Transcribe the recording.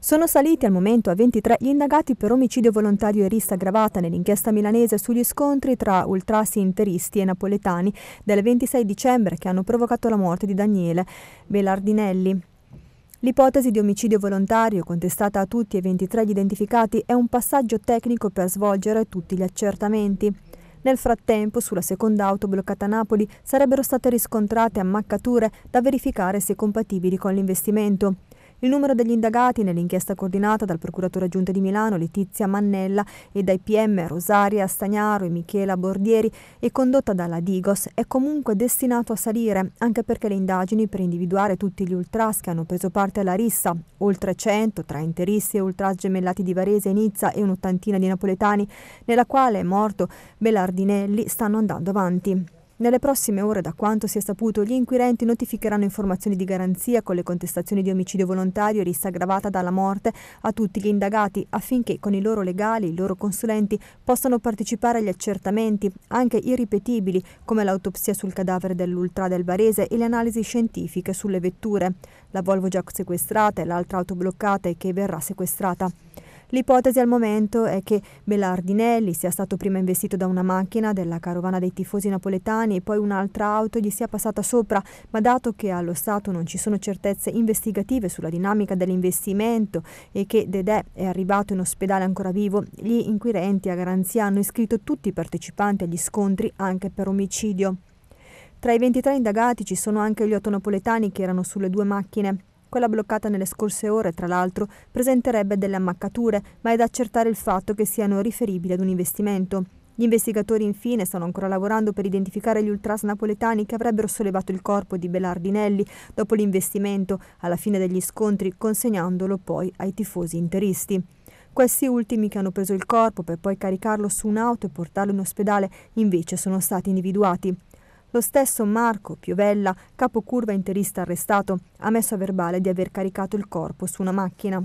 Sono saliti al momento a 23 gli indagati per omicidio volontario e rissa aggravata nell'inchiesta milanese sugli scontri tra ultrasi interisti e napoletani del 26 dicembre che hanno provocato la morte di Daniele Belardinelli. L'ipotesi di omicidio volontario, contestata a tutti e 23 gli identificati, è un passaggio tecnico per svolgere tutti gli accertamenti. Nel frattempo, sulla seconda auto bloccata a Napoli sarebbero state riscontrate ammaccature da verificare se compatibili con l'investimento. Il numero degli indagati nell'inchiesta coordinata dal procuratore aggiunto di Milano Letizia Mannella e dai PM Rosaria Stagnaro e Michela Bordieri e condotta dalla Digos è comunque destinato a salire, anche perché le indagini per individuare tutti gli ultras che hanno preso parte alla rissa, oltre 100 tra interisti e ultras gemellati di Varese e Nizza e un'ottantina di napoletani, nella quale è morto Belardinelli, stanno andando avanti. Nelle prossime ore, da quanto si è saputo, gli inquirenti notificheranno informazioni di garanzia con le contestazioni di omicidio volontario e rissa aggravata dalla morte a tutti gli indagati affinché con i loro legali, i loro consulenti, possano partecipare agli accertamenti, anche irripetibili, come l'autopsia sul cadavere dell'ultra del Barese e le analisi scientifiche sulle vetture. La Volvo già sequestrata e l'altra auto bloccata e che verrà sequestrata. L'ipotesi al momento è che Bellardinelli sia stato prima investito da una macchina della carovana dei tifosi napoletani e poi un'altra auto gli sia passata sopra, ma dato che allo Stato non ci sono certezze investigative sulla dinamica dell'investimento e che Dedè è arrivato in ospedale ancora vivo, gli inquirenti a garanzia hanno iscritto tutti i partecipanti agli scontri anche per omicidio. Tra i 23 indagati ci sono anche gli otto napoletani che erano sulle due macchine. Quella bloccata nelle scorse ore, tra l'altro, presenterebbe delle ammaccature, ma è da accertare il fatto che siano riferibili ad un investimento. Gli investigatori infine stanno ancora lavorando per identificare gli ultras napoletani che avrebbero sollevato il corpo di Belardinelli dopo l'investimento, alla fine degli scontri, consegnandolo poi ai tifosi interisti. Questi ultimi che hanno preso il corpo per poi caricarlo su un'auto e portarlo in ospedale invece sono stati individuati. Lo stesso Marco Piovella, capo curva interista arrestato, ha messo a verbale di aver caricato il corpo su una macchina.